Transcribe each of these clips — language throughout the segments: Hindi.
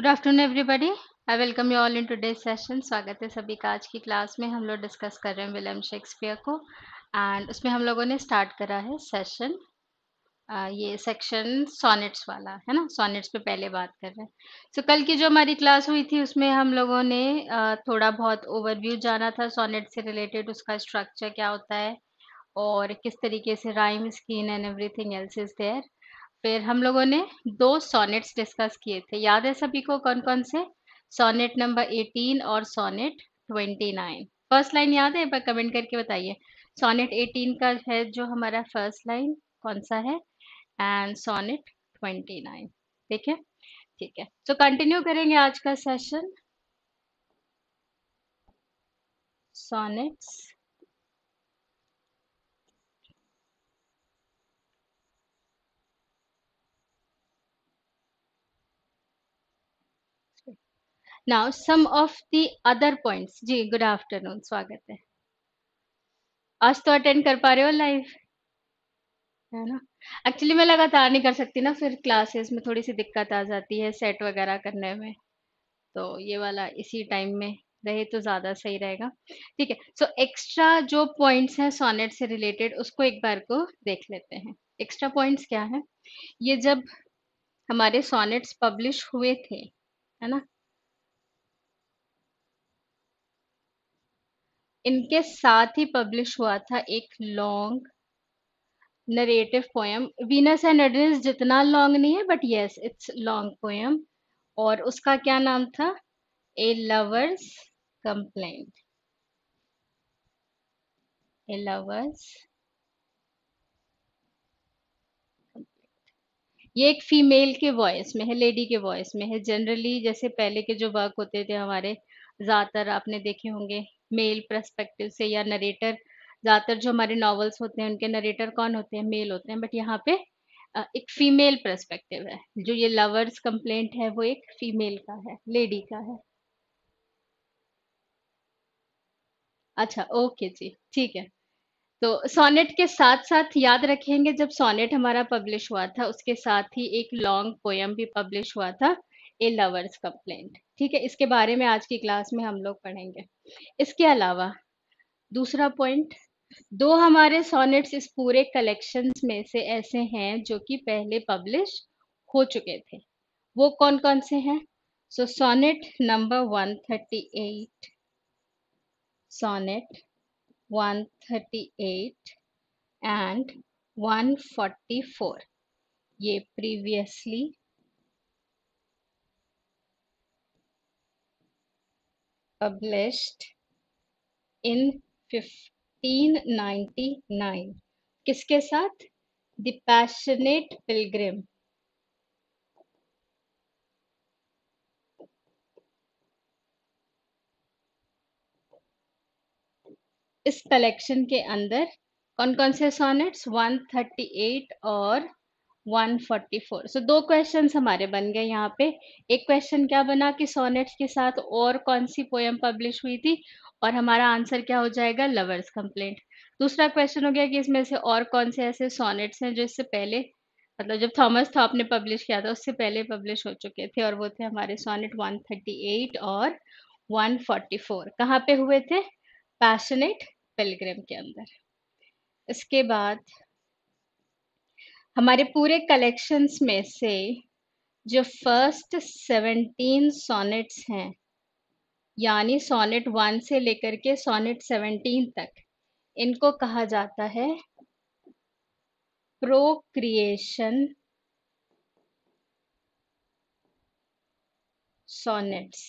Good afternoon everybody I welcome you all in today session स्वागत है सभी का आज की क्लास में हम लोग डिस्कस कर रहे हैं विलियम शेक्सपियर को एंड उसमें हम लोगों ने स्टार्ट करा है सेशन ये सेक्शन सोनेट्स वाला है ना सोनेट्स पे पहले बात कर रहे हैं सो so, कल की जो हमारी क्लास हुई थी उसमें हम लोगों ने थोड़ा बहुत ओवरव्यू जाना था सोनेट से रिलेटेड उसका स्ट्रक्चर क्या होता है और किस तरीके से rhyme scheme and everything else is there फिर हम लोगों ने दो सोनेट्स डिस्कस किए थे याद है सभी को कौन कौन से सोनेट नंबर 18 और सोनेट 29 फर्स्ट लाइन याद है पर कमेंट करके बताइए सोनेट 18 का है जो हमारा फर्स्ट लाइन कौन सा है एंड सोनेट 29 ठीक है ठीक है तो कंटिन्यू करेंगे आज का session sonnets now some of the other points जी गुड आफ्टरनून स्वागत है आज तो अटेंड कर पा रहे हो लाइव है ना एक्चुअली मैं लगातार नहीं कर सकती ना फिर क्लासेस में थोड़ी सी दिक्कत आ जाती है सेट वगैरह करने में तो ये वाला इसी टाइम में रहे तो ज़्यादा सही रहेगा ठीक है सो एक्स्ट्रा जो पॉइंट्स हैं सोनेट से रिलेटेड उसको एक बार को देख लेते हैं एक्स्ट्रा पॉइंट्स क्या है ये जब हमारे सोनेट्स पब्लिश हुए थे है ना इनके साथ ही पब्लिश हुआ था एक long narrative poem Venus and Adonis जितना लॉन्ग नहीं है but yes it's long poem और उसका क्या नाम था a lover's complaint a lover's ये एक फीमेल के वॉइस में है लेडी के वॉइस में है जनरली जैसे पहले के जो वर्क होते थे हमारे ज़्यादातर आपने देखे होंगे मेल प्रस्पेक्टिव से या नरेटर ज़्यादातर जो हमारे नॉवेल्स होते हैं उनके नरेटर कौन होते हैं मेल होते हैं बट यहाँ पे एक फीमेल प्रस्पेक्टिव है जो ये लवर्स कंप्लेंट है वो एक फीमेल का है लेडी का है अच्छा ओके जी ठीक है तो सोनेट के साथ साथ याद रखेंगे जब सोनेट हमारा पब्लिश हुआ था उसके साथ ही एक लॉन्ग पोयम भी पब्लिश हुआ था ए लवर्स कंप्लेंट ठीक है इसके बारे में आज की क्लास में हम लोग पढ़ेंगे इसके अलावा दूसरा पॉइंट दो हमारे सोनेट्स इस पूरे कलेक्शन में से ऐसे हैं जो कि पहले पब्लिश हो चुके थे वो कौन कौन से हैं so sonnet number 138 and one forty 144 ये प्रीवियसली पब्लिश्ड इन 1599 किसके साथ द पैशनेट पिलग्रिम इस कलेक्शन के अंदर कौन कौन से सोनेट्स 138 और 144 सो so, दो क्वेश्चन हमारे बन गए यहाँ पे एक क्वेश्चन क्या बना कि सोनेट्स के साथ और कौन सी पोएम पब्लिश हुई थी और हमारा आंसर क्या हो जाएगा लवर्स कंप्लेंट दूसरा क्वेश्चन हो गया कि इसमें से और कौन से ऐसे सोनेट्स हैं जो इससे पहले मतलब जब थॉमस थॉप ने पब्लिश किया था उससे पहले पब्लिश हो चुके थे और वो थे हमारे सोनेट 138 और 144 कहाँ पे हुए थे पैशनेट पेलग्रेम के अंदर इसके बाद हमारे पूरे कलेक्शंस में से जो फर्स्ट सेवनटीन सोनेट्स हैं यानी सोनेट वन से लेकर के सोनेट सेवनटीन तक इनको कहा जाता है प्रोक्रिएशन सोनेट्स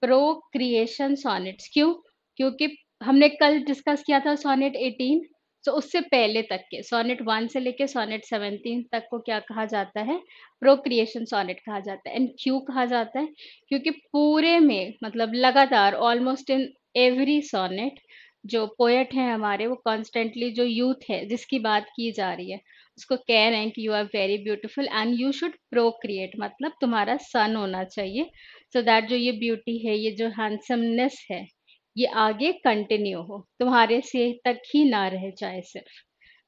प्रोक्रिएशन सोनेट्स क्यों क्योंकि हमने कल डिस्कस किया था सोनेट एटीन सो तो उससे पहले तक के सोनेट वन से लेके सोनेट सेवनटीन तक को क्या कहा जाता है प्रोक्रिएशन सोनेट कहा जाता है एंड क्यों कहा जाता है क्योंकि पूरे में मतलब लगातार ऑलमोस्ट इन एवरी सोनेट जो पोएट हैं हमारे वो कॉन्स्टेंटली जो यूथ है जिसकी बात की जा रही है उसको कह रहे हैं कि you are very beautiful and you should procreate मतलब तुम्हारा सन होना चाहिए सो so दैट जो ये ब्यूटी है ये जो हैंडसमनेस है ये आगे कंटिन्यू हो तुम्हारे से तक ही ना रह जाए सिर्फ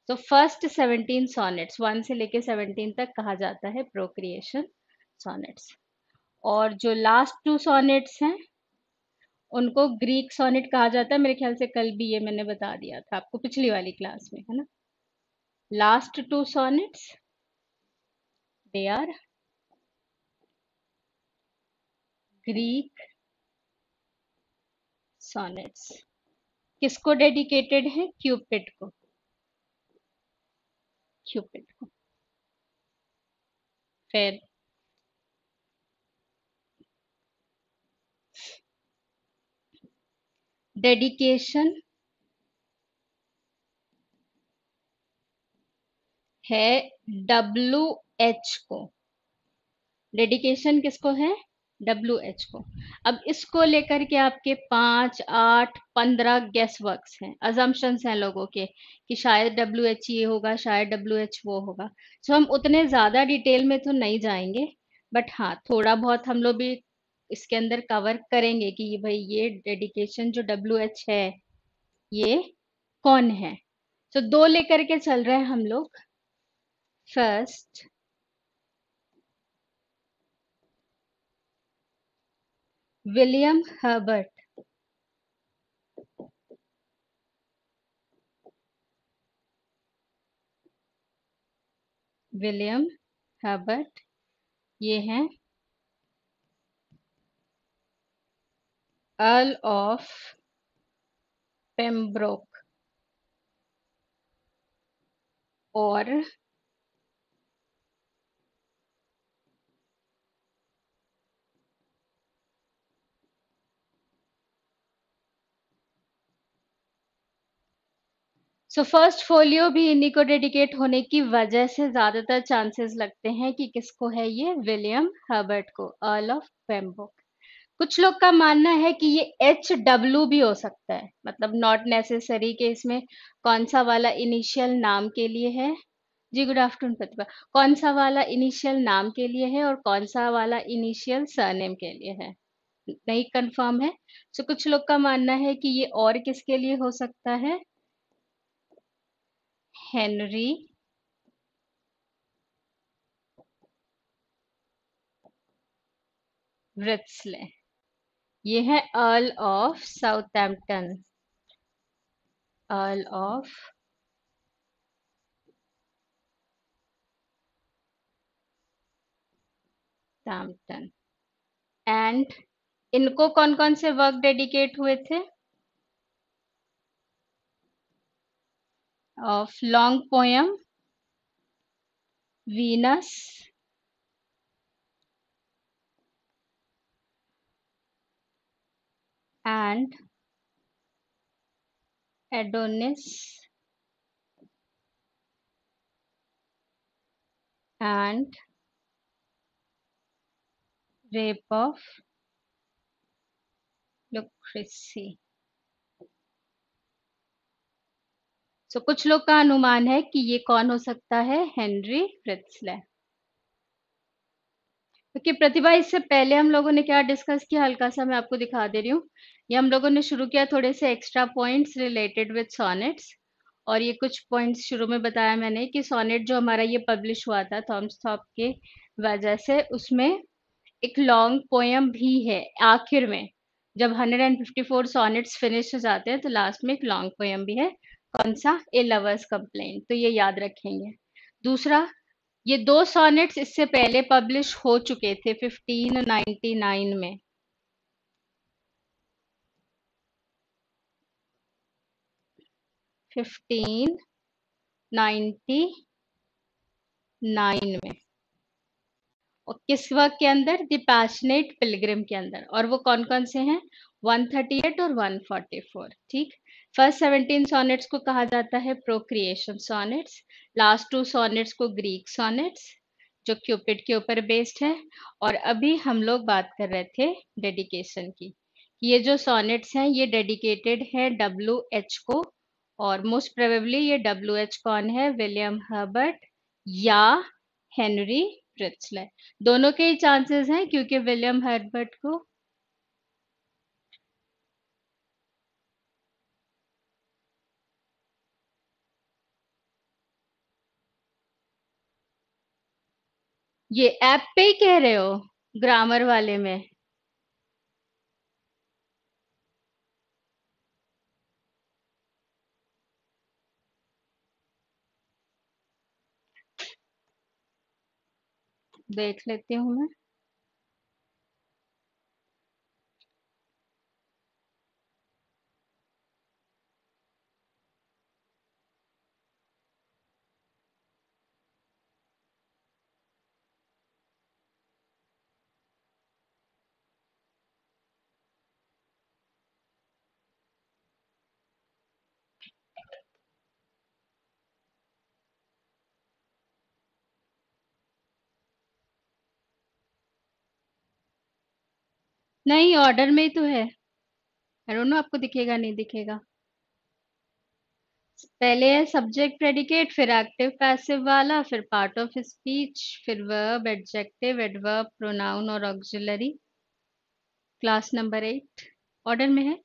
तो फर्स्ट सेवनटीन सोनेट्स वन से लेके सेवनटीन तक कहा जाता है प्रोक्रिएशन सोनेट्स और जो लास्ट टू सोनेट्स हैं उनको ग्रीक सोनेट कहा जाता है मेरे ख्याल से कल भी ये मैंने बता दिया था आपको पिछली वाली क्लास में है ना last two sonnets they are Greek sonnets किसको डेडिकेटेड है क्यूपिड को क्यूपिड को फिर डेडिकेशन है डब्ल्यू एच को डेडिकेशन किसको है डब्ल्यू एच को अब इसको लेकर के आपके पांच आठ पंद्रह गैस वर्क्स हैं अजम्पन्स हैं लोगों के कि शायद डब्ल्यू एच ये होगा शायद डब्ल्यू एच वो होगा सो हम उतने ज़्यादा डिटेल में तो नहीं जाएंगे बट हाँ थोड़ा बहुत हम लोग भी इसके अंदर कवर करेंगे कि ये भाई ये डेडिकेशन जो डब्ल्यू एच है ये कौन है तो so, दो लेकर के चल रहे हैं हम लोग first William Herbert William Herbert ये हैं अर्ल ऑफ पेम्ब्रोक और सो फर्स्ट फोलियो भी इन्हीं को डेडिकेट होने की वजह से ज्यादातर चांसेस लगते हैं कि किसको है ये विलियम हर्बर्ट को अर्ल ऑफ पेम्बुक कुछ लोग का मानना है कि ये एच डब्ल्यू भी हो सकता है मतलब नॉट नेसेसरी कि इसमें कौन सा वाला इनिशियल नाम के लिए है जी गुड आफ्टरनून प्रतिभा कौन सा वाला इनिशियल नाम के लिए है और कौन सा वाला इनिशियल सरनेम के लिए है नहीं कंफर्म है सो so, कुछ लोग का मानना है कि ये और किसके लिए हो सकता है Henry Ritzle. ये है earl of Southampton earl of Hampton and इनको कौन कौन से वर्क डेडिकेट हुए थे of long poem Venus and Adonis and Rape of Lucrece. So so, कुछ लोग का अनुमान है कि ये कौन हो सकता है हेनरी फ्रिट्सले क्योंकि प्रतिभा इससे पहले हम लोगों ने क्या डिस्कस किया हल्का सा मैं आपको दिखा दे रही हूँ ये हम लोगों ने शुरू किया थोड़े से extra points related with sonnets और ये कुछ पॉइंट्स शुरू में बताया मैंने कि सोनेट जो हमारा ये पब्लिश हुआ था थॉम्स थॉप के वजह से उसमें एक लॉन्ग पोएम भी है आखिर में जब 154 सोनेट्स फिनिश हो जाते हैं तो लास्ट में एक लॉन्ग पोएम भी है कौन सा ए लवर्स कंप्लेन तो ये याद रखेंगे दूसरा ये दो सोनेट्स इससे पहले पब्लिश हो चुके थे 1599 में फिफ्टीन नाइन्टी नाइन में और किस वक्त के अंदर द पैशनेट पिलग्रिम के अंदर और वो कौन कौन से हैं 138 और 144 ठीक फर्स्ट सेवनटीन सोनेट्स को कहा जाता है procreation sonnets last two sonnets को ग्रीक सोनेट्स जो क्यूपिड के ऊपर बेस्ड है और अभी हम लोग बात कर रहे थे डेडिकेशन की ये जो सोनेट्स हैं ये डेडिकेटेड है डब्ल्यू एच को और मोस्ट प्रोबेबली ये डब्ल्यू एच कौन है विलियम हर्बर्ट या हेनरी प्रिंसले दोनों के ही चांसेस हैं क्योंकि विलियम हर्बर्ट को ये ऐप पे ही कह रहे हो ग्रामर वाले में देख लेती हूँ मैं नहीं ऑर्डर में ही तो है। नो आपको दिखेगा नहीं दिखेगा। पहले है सब्जेक्ट प्रेडिकेट फिर एक्टिव पैसिव वाला फिर पार्ट ऑफ स्पीच फिर वर्ब एडजेक्टिव एडवर्ब प्रोनाउन और auxiliary. Class number eight order में है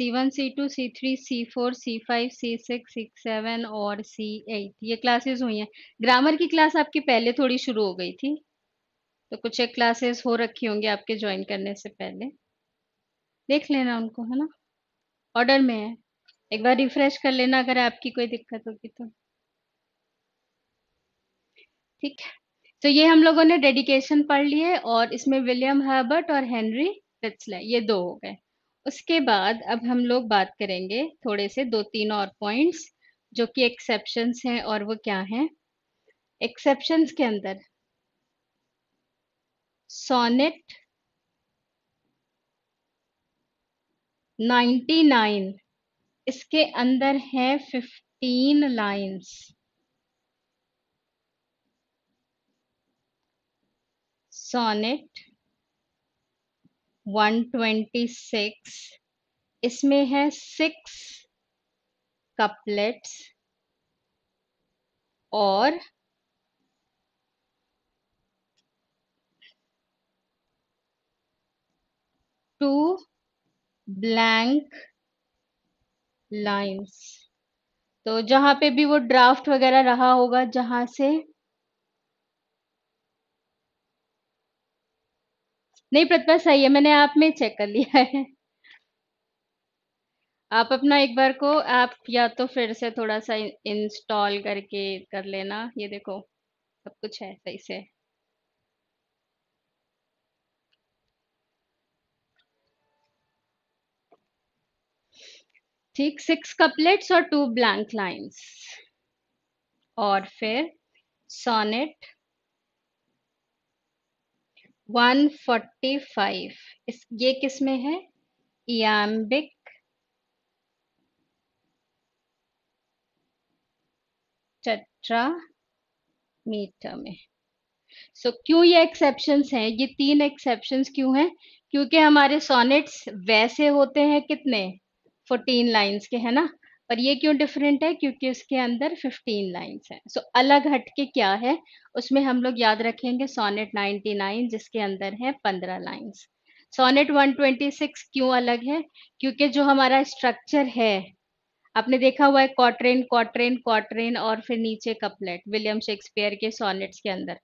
C1 C2 C3 C4 C5 C6 C7 और C8 ये क्लासेस हुई हैं। ग्रामर की क्लास आपकी पहले थोड़ी शुरू हो गई थी। तो कुछ एक क्लासेस हो रखी होंगी आपके ज्वाइन करने से पहले देख लेना उनको है ना ऑर्डर में है एक बार रिफ्रेश कर लेना अगर आपकी कोई दिक्कत होगी तो ठीक है तो ये हम लोगों ने डेडिकेशन पढ़ लिए और इसमें विलियम हर्बर्ट और हेनरी पिट्सले ये दो हो गए उसके बाद अब हम लोग बात करेंगे थोड़े से दो तीन और पॉइंट्स जो कि एक्सेप्शन हैं और वो क्या हैं एक्सेप्शन के अंदर सोनेट नाइन्टी नाइन इसके अंदर है fifteen lines sonnet one twenty six इसमें है सिक्स कपलेट्स और two blank lines तो जहां पे भी वो ड्राफ्ट वगैरह रहा होगा जहां से नहीं प्रतिभा सही है मैंने ऐप में चेक कर लिया है आप अपना एक बार को ऐप या तो फिर से थोड़ा सा इंस्टॉल करके कर लेना ये देखो सब कुछ है सही से ठीक सिक्स कपलेट्स और टू ब्लैंक लाइंस और फिर सोनेट 145 इस ये किस में है इम्बिक मीटर में सो so, क्यों ये एक्सेप्शंस हैं ये तीन एक्सेप्शंस क्यों हैं क्योंकि हमारे सोनेट्स वैसे होते हैं कितने फोर्टीन लाइन्स के है ना पर ये क्यों डिफरेंट है क्योंकि उसके अंदर फिफ्टीन लाइन्स हैं सो so, अलग हटके क्या है उसमें हम लोग याद रखेंगे सोनेट नाइन्टी नाइन जिसके अंदर है पंद्रह lines sonnet one twenty six क्यों अलग है क्योंकि जो हमारा स्ट्रक्चर है आपने देखा हुआ है क्वाट्रेन क्वाट्रेन क्वाट्रेन और फिर नीचे कपलेट विलियम शेक्सपियर के सोनेट्स के अंदर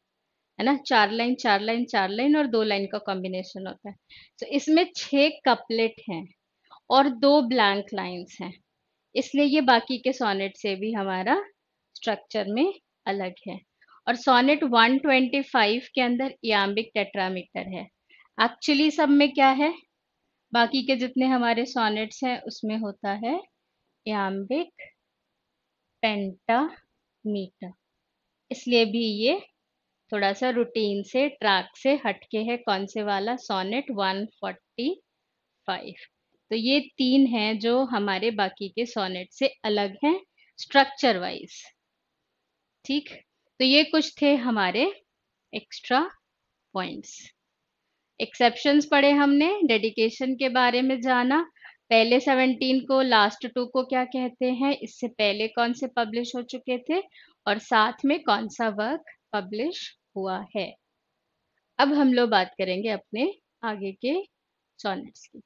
है ना चार लाइन चार लाइन चार लाइन और दो लाइन का कॉम्बिनेशन होता है तो so, इसमें छह कपलेट हैं और दो ब्लैंक लाइंस हैं इसलिए ये बाकी के सोनेट से भी हमारा स्ट्रक्चर में अलग है और सोनेट 125 के अंदर इम्बिक टेट्रामीटर है एक्चुअली सब में क्या है बाकी के जितने हमारे सोनेट्स हैं उसमें होता है इम्बिक पेंटामीटर इसलिए भी ये थोड़ा सा रूटीन से ट्रैक से हटके है कौन से वाला सोनेट 145 तो ये तीन हैं जो हमारे बाकी के सोनेट से अलग हैं स्ट्रक्चर वाइज ठीक तो ये कुछ थे हमारे एक्स्ट्रा पॉइंट्स एक्सेप्शंस पढ़े हमने डेडिकेशन के बारे में जाना पहले 17 को लास्ट टू को क्या कहते हैं इससे पहले कौन से पब्लिश हो चुके थे और साथ में कौन सा वर्क पब्लिश हुआ है अब हम लोग बात करेंगे अपने आगे के सोनेट्स की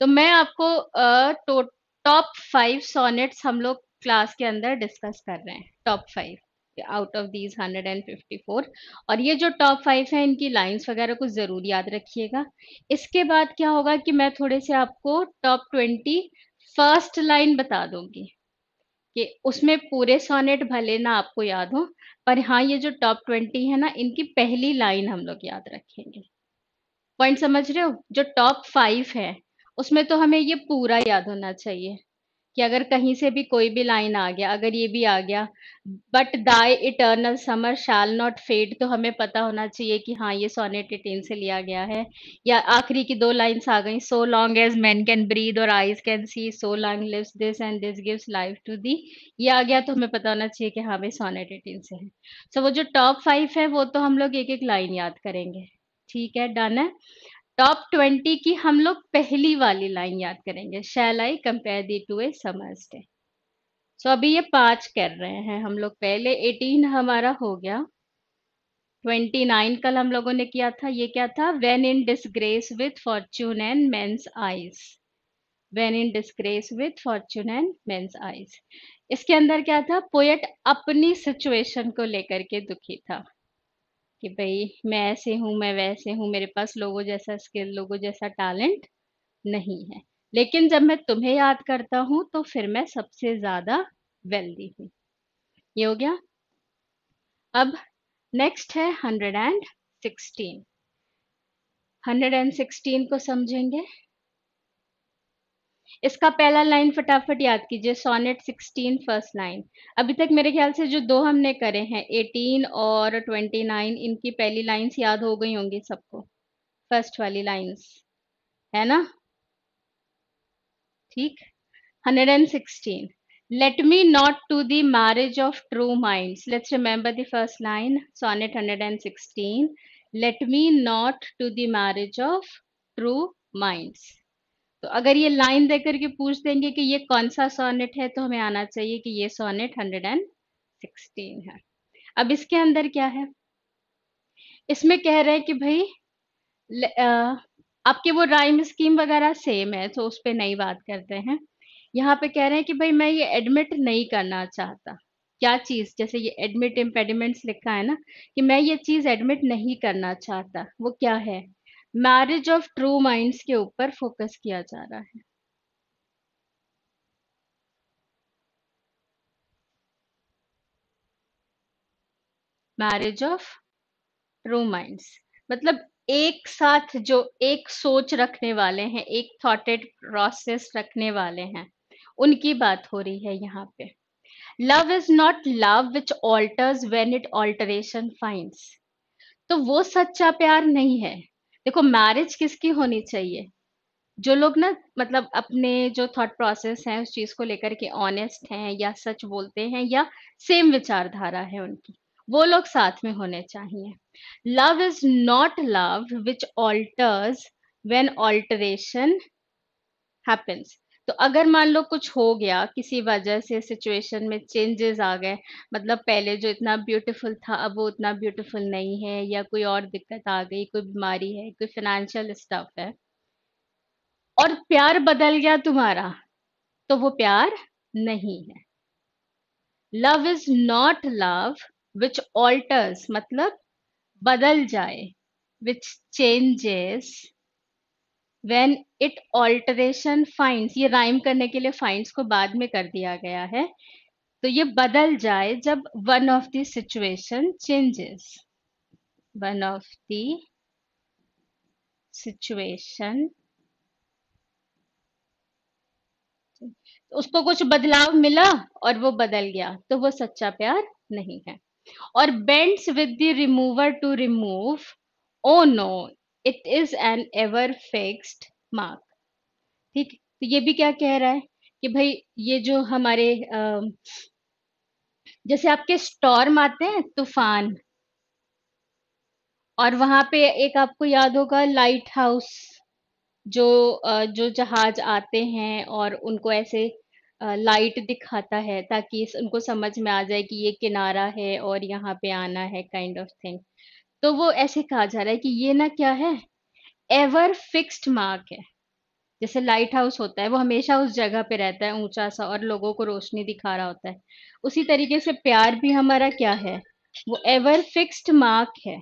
तो मैं आपको टॉप फाइव सोनेट्स हम लोग क्लास के अंदर डिस्कस कर रहे हैं top five out of these hundred and fifty four और ये जो टॉप फाइव है इनकी लाइंस वगैरह को ज़रूर याद रखिएगा इसके बाद क्या होगा कि मैं थोड़े से आपको टॉप ट्वेंटी फर्स्ट लाइन बता दूंगी कि उसमें पूरे सोनेट भले ना आपको याद हो पर हाँ ये जो टॉप ट्वेंटी है ना इनकी पहली लाइन हम लोग याद रखेंगे पॉइंट समझ रहे हो जो टॉप फाइव है उसमें तो हमें ये पूरा याद होना चाहिए कि अगर कहीं से भी कोई भी लाइन आ गया अगर ये भी आ गया but thy eternal summer shall not fade तो हमें पता होना चाहिए कि हाँ ये सोनेट एटीन से लिया गया है या आखिरी की दो लाइन्स आ गई so long as men can breathe और eyes can see so long lives this and this gives life to thee ये आ गया तो हमें पता होना चाहिए कि हाँ भाई सोनेट एटीन से है सो so, वो जो टॉप फाइव है वो तो हम लोग एक एक लाइन याद करेंगे ठीक है डन है टॉप ट्वेंटी की हम लोग पहली वाली लाइन याद करेंगे shall I compare thee to a summer's day so अभी ये पांच कर रहे हैं हम लोग पहले एटीन हमारा हो गया ट्वेंटी नाइन कल हम लोगों ने किया था ये क्या था when in disgrace with fortune and men's eyes when in disgrace with fortune and men's eyes इसके अंदर क्या था पोएट अपनी सिचुएशन को लेकर के दुखी था कि भाई मैं ऐसे हूँ मैं वैसे हूँ मेरे पास लोगों जैसा स्किल लोगों जैसा टैलेंट नहीं है लेकिन जब मैं तुम्हें याद करता हूँ तो फिर मैं सबसे ज़्यादा वेल्दी हूँ ये हो गया अब नेक्स्ट है hundred and sixteen hundred and sixteen को समझेंगे इसका पहला लाइन फटाफट याद कीजिए सोनेट सिक्सटीन फर्स्ट लाइन अभी तक मेरे ख्याल से जो दो हमने करे हैं एटीन और ट्वेंटी नाइन इनकी पहली लाइन्स याद हो गई होंगी सबको फर्स्ट वाली लाइंस है ना ठीक hundred 116 let me not to the marriage of true mind let's remember the first line sonnet hundred 116 let me not to the marriage of true minds तो अगर ये लाइन दे करके पूछ देंगे कि ये कौन सा सोनेट है तो हमें आना चाहिए कि ये सोनेट हंड्रेड एंड सिक्सटीन है अब इसके अंदर क्या है इसमें कह रहे हैं कि भाई आपके वो राइम स्कीम वगैरह सेम है तो उस पर नहीं बात करते हैं यहाँ पे कह रहे हैं कि भाई मैं ये एडमिट नहीं करना चाहता क्या चीज जैसे ये एडमिट इम्पेडिमेंट्स लिखा है ना कि मैं ये चीज एडमिट नहीं करना चाहता वो क्या है मैरिज ऑफ ट्रू माइंड्स के ऊपर फोकस किया जा रहा है मैरिज ऑफ ट्रू माइंड्स मतलब एक साथ जो एक सोच रखने वाले हैं एक थॉटेड प्रोसेस रखने वाले हैं उनकी बात हो रही है यहाँ पे love is not love which alters when it alteration finds तो वो सच्चा प्यार नहीं है देखो मैरिज किसकी होनी चाहिए जो लोग ना मतलब अपने जो थॉट प्रोसेस है उस चीज को लेकर के ऑनेस्ट हैं या सच बोलते हैं या सेम विचारधारा है उनकी वो लोग साथ में होने चाहिए love is not love which alters when alteration happens तो अगर मान लो कुछ हो गया किसी वजह से सिचुएशन में चेंजेस आ गए मतलब पहले जो इतना ब्यूटीफुल था अब वो उतना ब्यूटीफुल नहीं है या कोई और दिक्कत आ गई कोई बीमारी है कोई फाइनेंशियल स्टफ है और प्यार बदल गया तुम्हारा तो वो प्यार नहीं है love is not love which alters मतलब बदल जाए which changes when it alteration finds ये राइम करने के लिए फाइन्स को बाद में कर दिया गया है तो ये बदल जाए जब one of the situation changes one of the situation उसको कुछ बदलाव मिला और वो बदल गया तो वो सच्चा प्यार नहीं है और bends with the remover to remove oh no it is an ever fixed mark ठीक तो ये भी क्या कह रहा है कि भाई ये जो हमारे जैसे आपके स्टॉर्म आते हैं तूफान और वहां पे एक आपको याद होगा लाइट हाउस जो जो जहाज आते हैं और उनको ऐसे लाइट दिखाता है ताकि उनको समझ में आ जाए कि ये किनारा है और यहाँ पे आना है काइंड ऑफ थिंग तो वो ऐसे कहा जा रहा है कि ये ना क्या है एवर फिक्स्ड मार्क है जैसे लाइट हाउस होता है वो हमेशा उस जगह पे रहता है ऊंचा सा और लोगों को रोशनी दिखा रहा होता है उसी तरीके से प्यार भी हमारा क्या है वो एवर फिक्स्ड मार्क है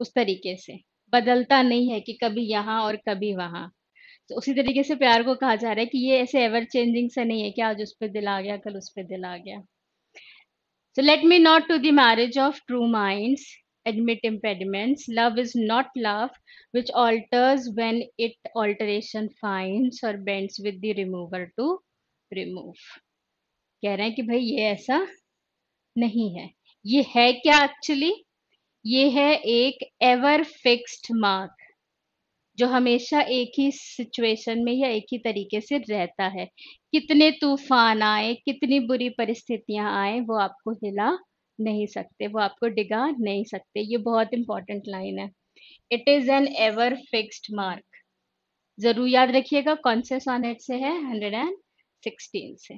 उस तरीके से बदलता नहीं है कि कभी यहाँ और कभी वहां तो उसी तरीके से प्यार को कहा जा रहा है कि ये ऐसे एवर चेंजिंग से नहीं है कि आज उस पर दिल आ गया कल उस पर दिल आ गया so let me not to the marriage of true minds admit impediments. Love is not love, which alters when it alteration finds or bends with the remover to remove. कह रहे हैं कि भाई ये ऐसा नहीं है ये है क्या एक्चुअली ये है एक एवर फिक्स्ड मार्क जो हमेशा एक ही सिचुएशन में या एक ही तरीके से रहता है कितने तूफान आए कितनी बुरी परिस्थितियां आए वो आपको हिला नहीं सकते वो आपको डिगा नहीं सकते ये बहुत इंपॉर्टेंट लाइन है it is an ever fixed mark ज़रूर याद रखिएगा कौन से सोनेट से है हंड्रेड एंड सिक्सटीन से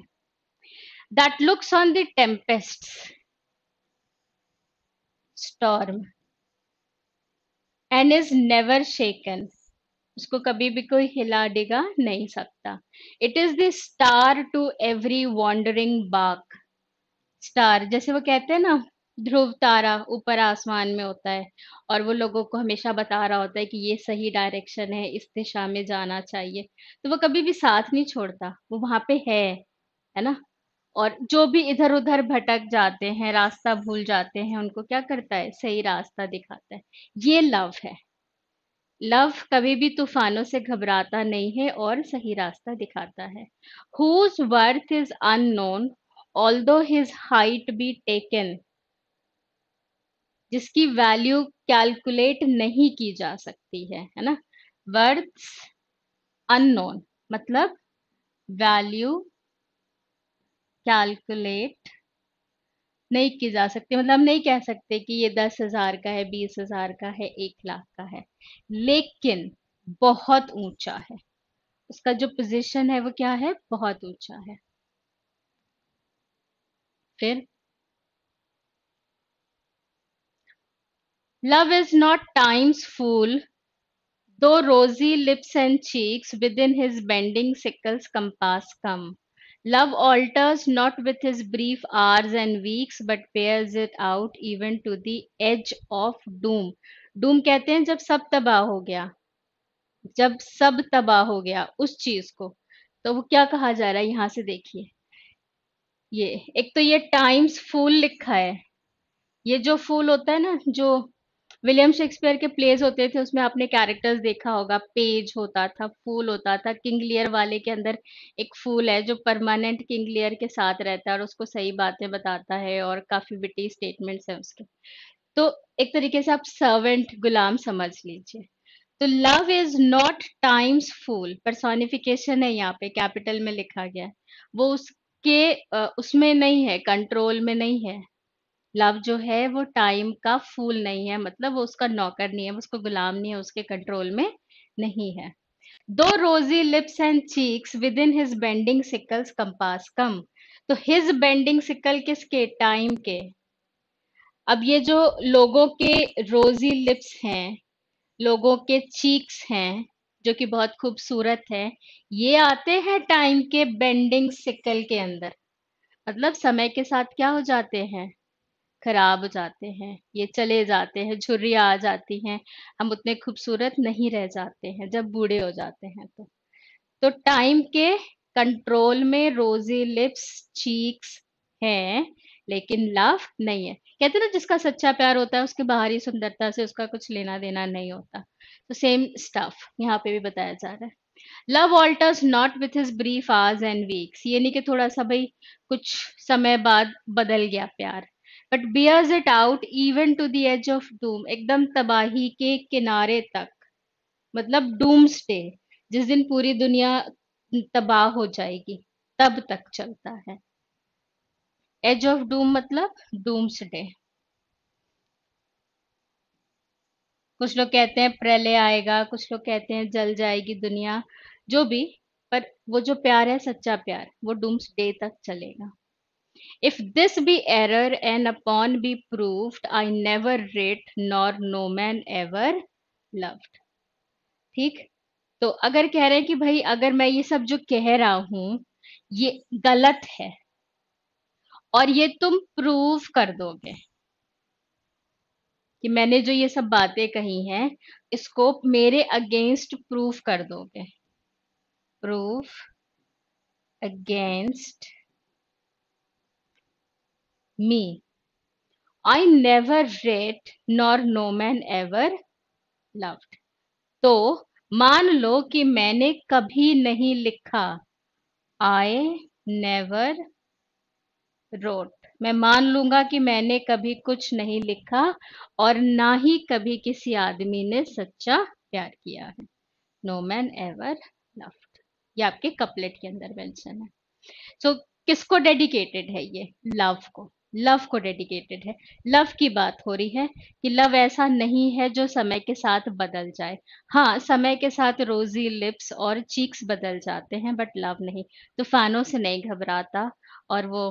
that looks on the tempest storm and is never shaken उसको कभी भी कोई हिला डिगा नहीं सकता it is the star to every wandering bark star जैसे वो कहते हैं ना ध्रुव तारा ऊपर आसमान में होता है और वो लोगों को हमेशा बता रहा होता है कि ये सही डायरेक्शन है इस दिशा में जाना चाहिए तो वो कभी भी साथ नहीं छोड़ता वो वहां पे है है ना और जो भी इधर उधर भटक जाते हैं रास्ता भूल जाते हैं उनको क्या करता है सही रास्ता दिखाता है ये लव है लव कभी भी तूफानों से घबराता नहीं है और सही रास्ता दिखाता है whose worth is unknown although his height be taken जिसकी वैल्यू कैलकुलेट नहीं की जा सकती है है ना वर्थ अननोन मतलब वैल्यू कैलकुलेट नहीं की जा सकती मतलब हम नहीं कह सकते कि ये दस हजार का है बीस हजार का है एक लाख का है लेकिन बहुत ऊंचा है उसका जो पोजीशन है वो क्या है बहुत ऊंचा है फिर love is not time's fool though rosy lips and cheeks within his bending sickle's compass come love alters not with his brief hours and weeks but bears it out even to the edge of doom doom कहते हैं जब सब तबाह हो गया जब सब तबाह हो गया उस चीज को तो वो क्या कहा जा रहा है यहां से देखिए ये एक तो ये टाइम्स फूल लिखा है ये जो फूल होता है ना जो विलियम शेक्सपियर के प्लेज होते थे उसमें आपने कैरेक्टर्स देखा होगा पेज होता था फूल होता था किंग लियर वाले के अंदर एक फूल है जो परमानेंट किंग लियर के साथ रहता है और उसको सही बातें बताता है और काफी बिटी स्टेटमेंट्स है उसके तो एक तरीके से आप सर्वेंट गुलाम समझ लीजिए तो love is not time's fool personification है यहाँ पे कैपिटल में लिखा गया है वो उस के उसमें नहीं है, कंट्रोल में नहीं है। लव जो है वो टाइम का फूल नहीं है, मतलब वो उसका नौकर नहीं है, उसको उसका गुलाम नहीं है, उसके कंट्रोल में नहीं है। Though rosy lips and cheeks within his bending sickle's compass come तो हिज बेंडिंग सिकल किसके? टाइम के। अब ये जो लोगों के रोजी लिप्स हैं, लोगों के चीक्स हैं जो कि बहुत खूबसूरत है ये आते हैं टाइम के बेंडिंग सिकल के अंदर मतलब समय के साथ क्या हो जाते हैं खराब हो जाते हैं ये चले जाते हैं झुर्रियाँ आ जाती हैं हम उतने खूबसूरत नहीं रह जाते हैं जब बूढ़े हो जाते हैं तो तो टाइम के कंट्रोल में रोजी लिप्स चीक्स हैं लेकिन लव नहीं है कहते ना जिसका सच्चा प्यार होता है उसकी बाहरी सुंदरता से उसका कुछ लेना देना नहीं होता तो सेम स्टफ यहाँ पे भी बताया जा रहा है love alters not with his brief hours and weeks ये नहीं कि थोड़ा सा भाई कुछ समय बाद बदल गया प्यार but bears it out even to the edge of doom एकदम तबाही के किनारे तक मतलब डूम स्टे जिस दिन पूरी दुनिया तबाह हो जाएगी तब तक चलता है एज ऑफ डूम मतलब डूम्स डे कुछ लोग कहते हैं प्रलय आएगा कुछ लोग कहते हैं जल जाएगी दुनिया जो भी पर वो जो प्यार है सच्चा प्यार वो डूम्स डे तक चलेगा if this be error and upon be proof I never writ nor no man ever loved ठीक तो अगर कह रहे हैं कि भाई अगर मैं ये सब जो कह रहा हूं ये गलत है और ये तुम प्रूव कर दोगे कि मैंने जो ये सब बातें कही हैं इसको मेरे अगेंस्ट प्रूफ कर दोगे proof against me I never writ nor no man ever loved तो मान लो कि मैंने कभी नहीं लिखा आई नेवर रोट मैं मान लूंगा कि मैंने कभी कुछ नहीं लिखा और ना ही कभी किसी आदमी ने सच्चा प्यार किया है नो मैन एवर लफ्ट ये आपके कपलेट के अंदर मेंशन है सो so, किसको डेडिकेटेड है ये लव को लव को डेडिकेटेड है लव की बात हो रही है कि लव ऐसा नहीं है जो समय के साथ बदल जाए हाँ समय के साथ रोजी लिप्स और चीक्स बदल जाते हैं बट लव नहीं तूफानों से नहीं घबराता और वो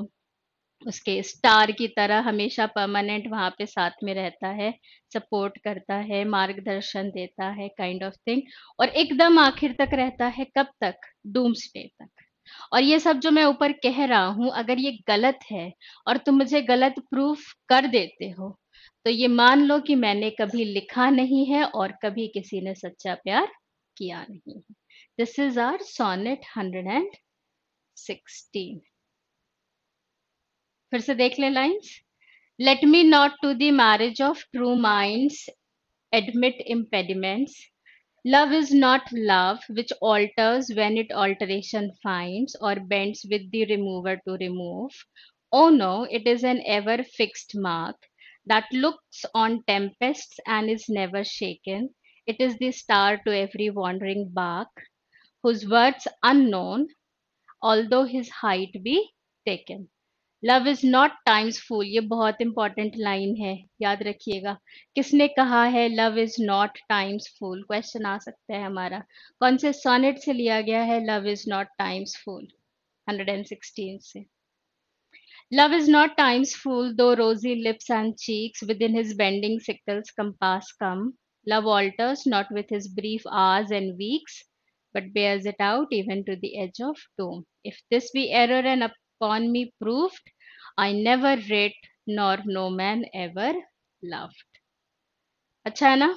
उसके स्टार की तरह हमेशा परमानेंट वहाँ पे साथ में रहता है सपोर्ट करता है मार्गदर्शन देता है काइंड ऑफ थिंग और एकदम आखिर तक रहता है कब तक डूम्स डे तक और ये सब जो मैं ऊपर कह रहा हूं अगर ये गलत है और तुम मुझे गलत प्रूफ कर देते हो तो ये मान लो कि मैंने कभी लिखा नहीं है और कभी किसी ने सच्चा प्यार किया नहीं है this is our sonnet hundred and sixteen फिर से देख ले lines let me not to the marriage of true minds admit impediments Love is not love which alters when it alteration finds or bends with the remover to remove. Oh no, it is an ever fixed mark that looks on tempests and is never shaken. It is the star to every wandering bark, whose worths unknown, although his height be taken. Love is not time's fool ये बहुत इंपॉर्टेंट लाइन है याद रखिएगा किसने कहा है love is not time's fool question आ सकता है हमारा कौन से सोनेट से लिया गया है love is not time's fool 116 से love is not time's fool though rosy lips and cheeks within his bending sickle's compass come love alters not with his brief hours and weeks but bears it out even to the edge of doom. If this be error and upon me proved I never read nor no man ever loved acha है ना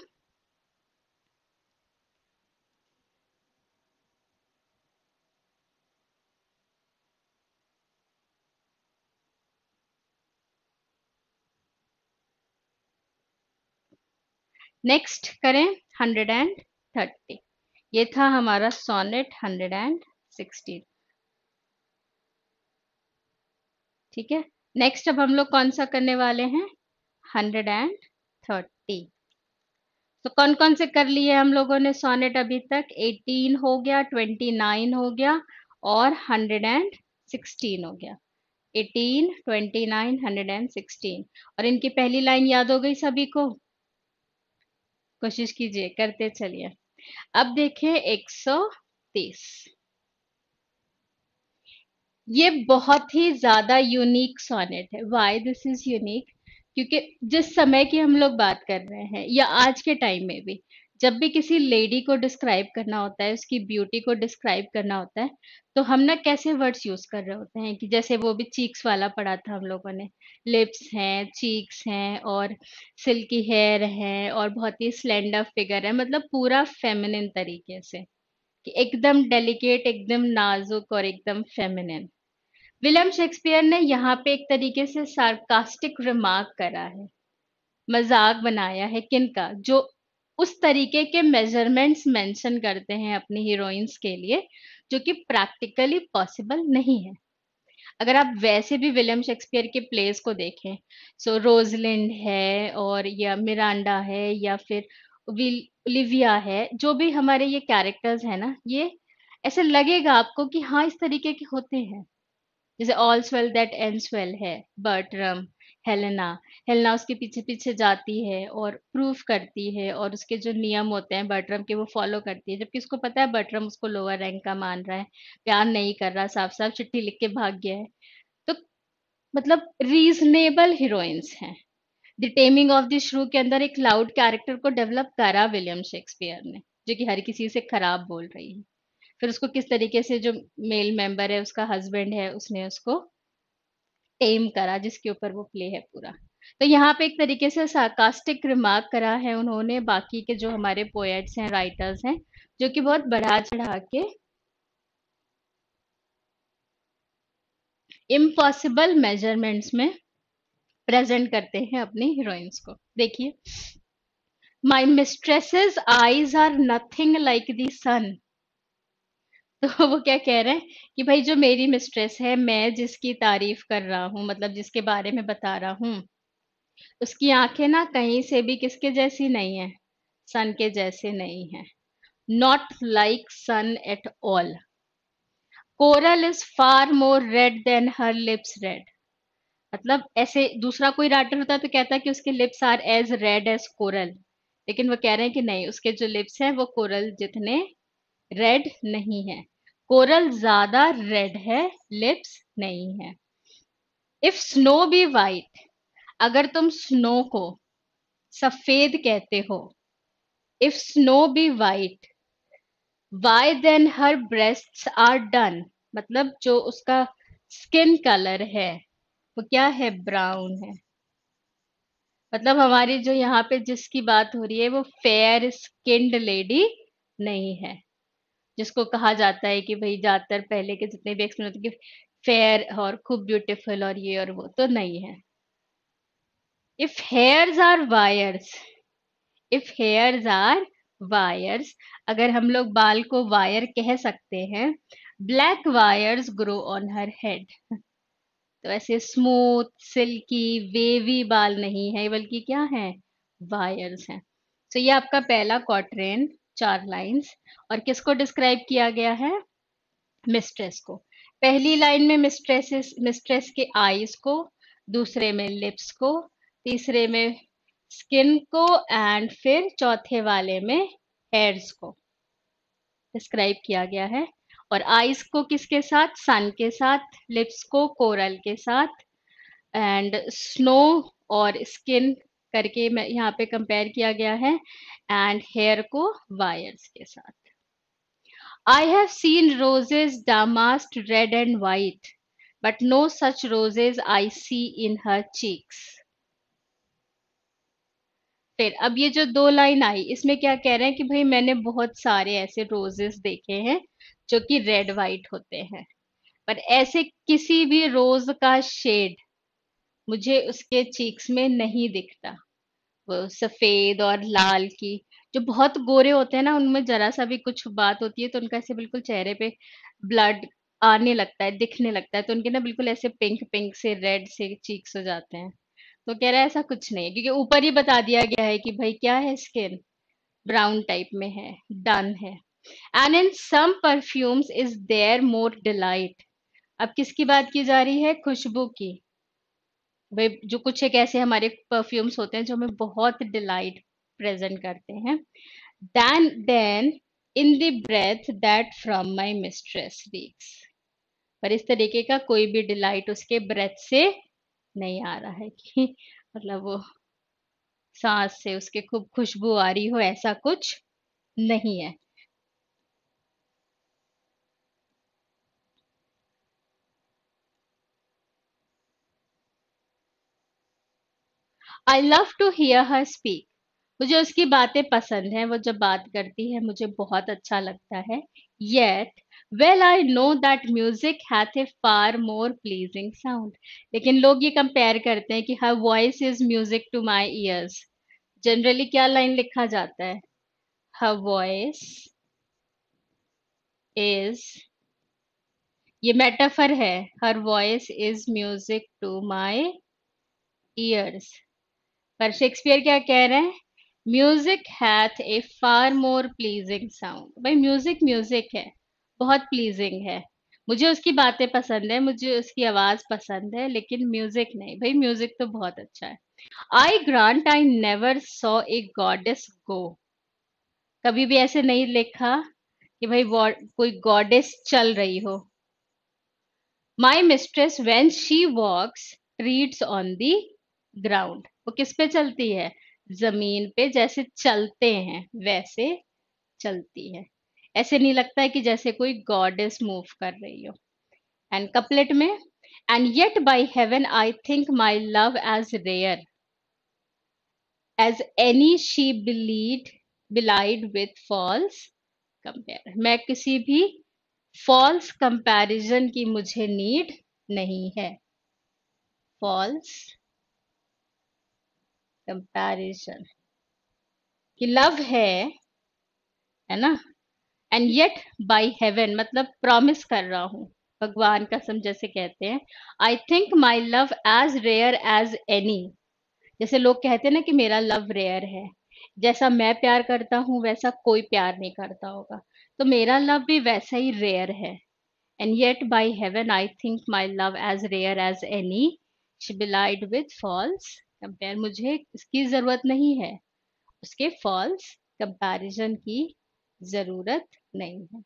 नेक्स्ट करें हंड्रेड एंड थर्टी ये था हमारा सोनेट हंड्रेड एंड सिक्सटी ठीक है नेक्स्ट अब हम लोग कौन सा करने वाले हैं हंड्रेड एंड थर्टी तो कौन कौन से कर लिए हम लोगों ने सोनेट अभी तक एटीन हो गया ट्वेंटी नाइन हो गया और हंड्रेड एंड सिक्सटीन हो गया eighteen twenty nine hundred and sixteen और इनकी पहली लाइन याद हो गई सभी को कोशिश कीजिए करते चलिए अब देखें एक सौ तीस ये बहुत ही ज्यादा यूनिक सॉनेट है वाई दिस इज यूनिक क्योंकि जिस समय की हम लोग बात कर रहे हैं या आज के टाइम में भी जब भी किसी लेडी को डिस्क्राइब करना होता है उसकी ब्यूटी को डिस्क्राइब करना होता है तो हम ना कैसे वर्ड्स यूज कर रहे होते हैं कि जैसे वो भी चीक्स वाला पढ़ा था हम लोगों ने लिप्स हैं चीक्स हैं और सिल्की हेयर है और बहुत ही स्लेंडर फिगर है मतलब पूरा फेमिनिन तरीके से कि एकदम डेलिकेट एकदम नाजुक और एकदम फेमिनिन विलियम शेक्सपियर ने यहाँ पे एक तरीके से सार्कास्टिक रिमार्क करा है मजाक बनाया है किनका जो उस तरीके के मेजरमेंट्स मेंशन करते हैं अपनी हीरोइंस के लिए जो कि प्रैक्टिकली पॉसिबल नहीं है अगर आप वैसे भी विलियम शेक्सपियर के प्लेस को देखें सो so, रोजलैंड है और या मिरांडा है या फिर लिविया है जो भी हमारे ये कैरेक्टर्स है ना ये ऐसे लगेगा आपको कि हाँ इस तरीके के होते हैं जैसे all's well that ends well है बर्टरम हेलेना हेलेना उसके पीछे पीछे जाती है और प्रूफ करती है और उसके जो नियम होते हैं बर्टरम के वो फॉलो करती है जबकि उसको पता है बर्टरम उसको लोअर रैंक का मान रहा है प्यार नहीं कर रहा साफ साफ चिट्ठी लिख के भाग गया है तो मतलब रीजनेबल हीरोइंस हैं the taming of the shrew के अंदर एक लाउड कैरेक्टर को डेवलप करा विलियम शेक्सपियर ने जो कि हर किसी से खराब बोल रही है फिर उसको किस तरीके से जो मेल मेंबर है उसका हस्बैंड है उसने उसको टेम करा जिसके ऊपर वो प्ले है पूरा तो यहाँ पे एक तरीके से साकास्टिक रिमार्क करा है उन्होंने बाकी के जो हमारे पोएट्स हैं राइटर्स हैं जो कि बहुत बढ़ा चढ़ा के इम्पॉसिबल मेजरमेंट्स में प्रेजेंट करते हैं अपनी हीरोइंस को देखिए my mistress's eyes are nothing like the sun तो वो क्या कह रहे हैं कि भाई जो मेरी मिस्ट्रेस है मैं जिसकी तारीफ कर रहा हूं मतलब जिसके बारे में बता रहा हूं उसकी आंखें ना कहीं से भी किसके जैसी नहीं है सन के जैसे नहीं है not like sun at all coral is far more red than her lips red मतलब ऐसे दूसरा कोई राइटर होता तो कहता है कि उसके lips are as red as coral लेकिन वो कह रहे हैं कि नहीं उसके जो लिप्स हैं वो कोरल जितने रेड नहीं है कोरल ज्यादा रेड है लिप्स नहीं है इफ स्नो बी वाइट अगर तुम स्नो को सफेद कहते हो if snow be white why then her breast are dun मतलब जो उसका स्किन कलर है वो क्या है ब्राउन है मतलब हमारी जो यहाँ पे जिसकी बात हो रही है वो फेयर स्किन्ड लेडी नहीं है जिसको कहा जाता है कि भाई ज्यादातर पहले के जितने भी एक्सप्लेन होते कि फेयर और खूब ब्यूटीफुल और ये और वो तो नहीं है if hairs are wires if hairs are wires अगर हम लोग बाल को वायर कह सकते हैं black wires grow on her head तो ऐसे स्मूथ सिल्की वेवी बाल नहीं है बल्कि क्या है वायर्स हैं तो ये आपका पहला क्वाट्रेन चार लाइंस और किसको डिस्क्राइब किया गया है मिस्ट्रेस को पहली लाइन में मिस्ट्रेस मिस्ट्रेस के आईज को दूसरे में लिप्स को तीसरे में स्किन को एंड फिर चौथे वाले में हेयर्स को डिस्क्राइब किया गया है और आइज को किसके साथ सन के साथ लिप्स को कोरल के साथ एंड स्नो और स्किन करके मैं यहाँ पे कंपेयर किया गया है एंड हेयर को वायर्स के साथ I have seen roses damasked red and white but no such roses I see in her cheeks फिर अब ये जो दो लाइन आई इसमें क्या कह रहे हैं कि भाई मैंने बहुत सारे ऐसे रोजेस देखे हैं जो कि रेड वाइट होते हैं पर ऐसे किसी भी रोज का शेड मुझे उसके चीक्स में नहीं दिखता वो सफेद और लाल की जो बहुत गोरे होते हैं ना उनमें जरा सा भी कुछ बात होती है तो उनका ऐसे बिल्कुल चेहरे पे ब्लड आने लगता है दिखने लगता है तो उनके ना बिल्कुल ऐसे पिंक पिंक से रेड से चीक्स हो जाते हैं तो कह रहा है ऐसा कुछ नहीं क्योंकि ऊपर ही बता दिया गया है कि भाई क्या है स्किन ब्राउन टाइप में है डन है and in some perfumes is there more delight अब किसकी बात की जा रही है खुशबू की भाई जो कुछ एक ऐसे हमारे परफ्यूम्स होते हैं जो हमें बहुत डिलाइट प्रेजेंट करते हैं then then in the breath that from my mistress reeks पर इस तरीके का कोई भी डिलाइट उसके ब्रेथ से नहीं आ रहा है कि मतलब वो सांस से उसके खूब खुशबू आ रही हो ऐसा कुछ नहीं है I love to hear her speak मुझे उसकी बातें पसंद हैं वो जब बात करती है मुझे बहुत अच्छा लगता है yet well I know that music hath a far more pleasing sound लेकिन लोग ये कंपेयर करते हैं कि her voice is music to my ears generally क्या लाइन लिखा जाता है हर वॉइस इज ये मेटाफर है her voice is music to my ears पर शेक्सपियर क्या कह रहे हैं music hath a far more pleasing sound भाई म्यूजिक म्यूजिक है बहुत प्लीजिंग है मुझे उसकी बातें पसंद है मुझे उसकी आवाज पसंद है लेकिन म्यूजिक नहीं भाई म्यूजिक तो बहुत अच्छा है I grant I never saw a goddess go कभी भी ऐसे नहीं लिखा कि भाई कोई गॉडेस चल रही हो my mistress when she walks treads on the ground वो किस पे चलती है जमीन पे जैसे चलते हैं वैसे चलती है ऐसे नहीं लगता है कि जैसे कोई गॉडेस मूव कर रही हो एंड कपलेट में and yet by heaven I think my love as rare as any she belied belied with false compare मैं किसी भी फॉल्स कंपेरिजन की मुझे नीड नहीं है फॉल्स कंपैरिजन कि लव है है ना एंड येट बाय हेवन मतलब प्रॉमिस कर रहा हूं भगवान का सम जैसे कहते हैं I think my love as rare as any जैसे लोग कहते हैं ना कि मेरा लव रेयर है जैसा मैं प्यार करता हूं वैसा कोई प्यार नहीं करता होगा तो मेरा लव भी वैसा ही रेयर है and yet by heaven I think my love as rare as any she belied with false compare मुझे इसकी जरूरत नहीं है उसके फॉल्स कंपैरिजन की जरूरत नहीं है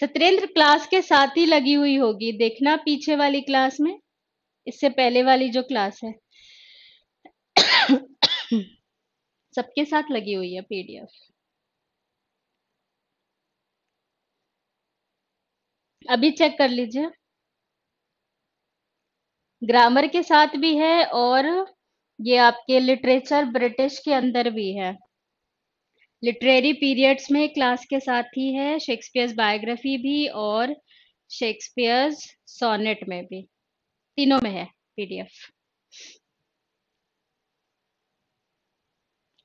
सत्येंद्र क्लास के साथ ही लगी हुई होगी देखना पीछे वाली क्लास में इससे पहले वाली जो क्लास है सबके साथ लगी हुई है पीडीएफ अभी चेक कर लीजिए ग्रामर के साथ भी है और ये आपके लिटरेचर ब्रिटिश के अंदर भी है लिटरेरी पीरियड्स में क्लास के साथ ही है शेक्सपियर्स बायोग्राफी भी और शेक्सपियर्स सोनेट में भी तीनों में है पीडीएफ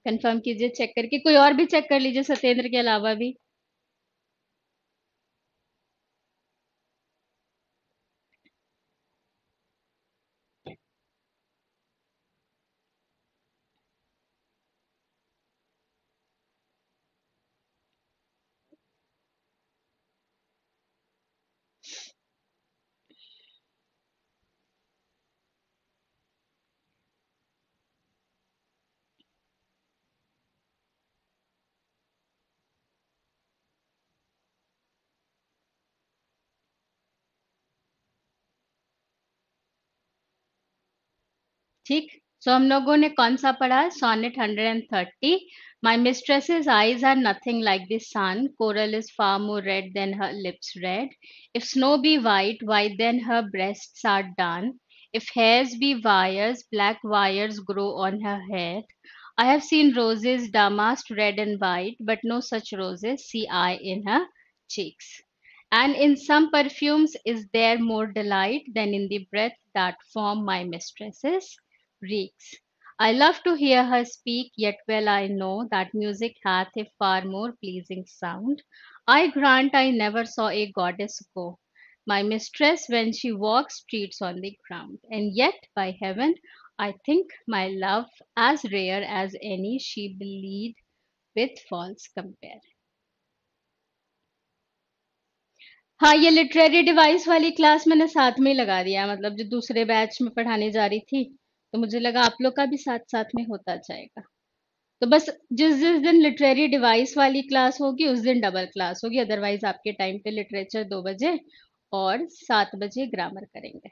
कंफर्म कीजिए चेक करके कोई और भी चेक कर लीजिए सत्येंद्र के अलावा भी so, हम लोगों ने कौन सा पढ़ा Sonnet 130 My mistress's eyes are nothing like the sun. Coral is far more red than her lips red. If snow be white, why then her breasts are dun? if hairs be wires black wires grow on her head i have seen roses damasked red and white but no such roses see i in her cheeks and in some perfumes is there more delight than in the breath that form my mistresses reeks. I love to hear her speak, yet well I know that music hath a far more pleasing sound. I grant I never saw a goddess go, my mistress when she walks treads on the ground, and yet by heaven I think my love as rare as any she belied with false compare. हाँ ये लिटरेरी डिवाइस वाली क्लास मैंने साथ में ही लगा दिया मतलब जो दूसरे बैच में पढ़ाने जा रही थी तो मुझे लगा आप लोग का भी साथ साथ में होता जाएगा तो बस जिस जिस दिन लिटरेरी डिवाइस वाली क्लास होगी उस दिन डबल क्लास होगी अदरवाइज आपके टाइम पे लिटरेचर दो बजे और सात बजे ग्रामर करेंगे